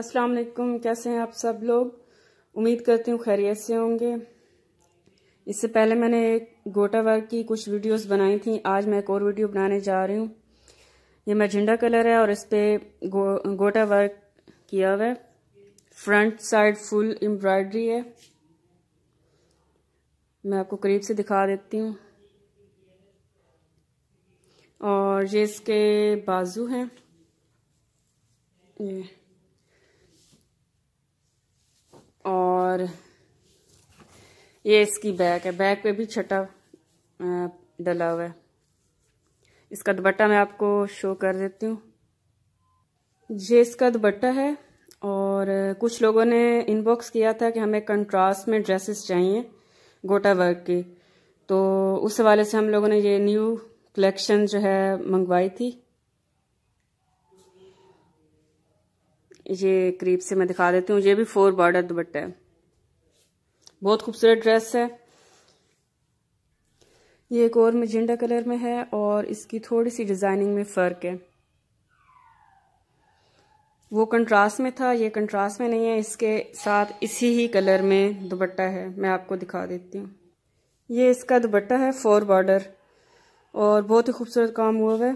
अस्सलाम वालेकुम कैसे हैं आप सब लोग उम्मीद करती हूँ खैरियत से होंगे इससे पहले मैंने एक गोटा वर्क की कुछ वीडियोस बनाई थी आज मैं एक और वीडियो बनाने जा रही हूँ ये मैजेंडा कलर है और इस पर गो, गोटा वर्क किया हुआ है फ्रंट साइड फुल एम्ब्रॉयडरी है मैं आपको करीब से दिखा देती हूँ और ये इसके बाजू हैं ये और ये इसकी बैक है बैक पे भी छटा डला हुआ है इसका दुपट्टा मैं आपको शो कर देती हूँ ये इसका दुपट्टा है और कुछ लोगों ने इनबॉक्स किया था कि हमें कंट्रास्ट में ड्रेसेस चाहिए गोटा वर्क के तो उस हवाले से हम लोगों ने ये न्यू कलेक्शन जो है मंगवाई थी ये करीब से मैं दिखा देती हूँ ये भी फोर बॉर्डर दुपट्टा है बहुत खूबसूरत ड्रेस है ये एक और मजिंडा कलर में है और इसकी थोड़ी सी डिज़ाइनिंग में फ़र्क है वो कंट्रास्ट में था ये कंट्रास्ट में नहीं है इसके साथ इसी ही कलर में दुपट्टा है मैं आपको दिखा देती हूँ ये इसका दुपट्टा है फोर बॉर्डर और बहुत ही खूबसूरत काम हुआ है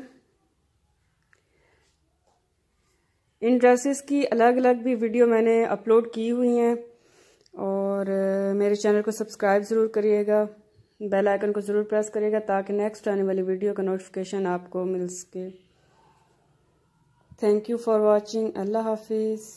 इन ड्रेसेस की अलग अलग भी वीडियो मैंने अपलोड की हुई हैं और मेरे चैनल को सब्सक्राइब ज़रूर करिएगा बेल आइकन को ज़रूर प्रेस करिएगा ताकि नेक्स्ट आने वाली वीडियो का नोटिफिकेशन आपको मिल सके थैंक यू फॉर वॉचिंग अल्लाह हाफिज़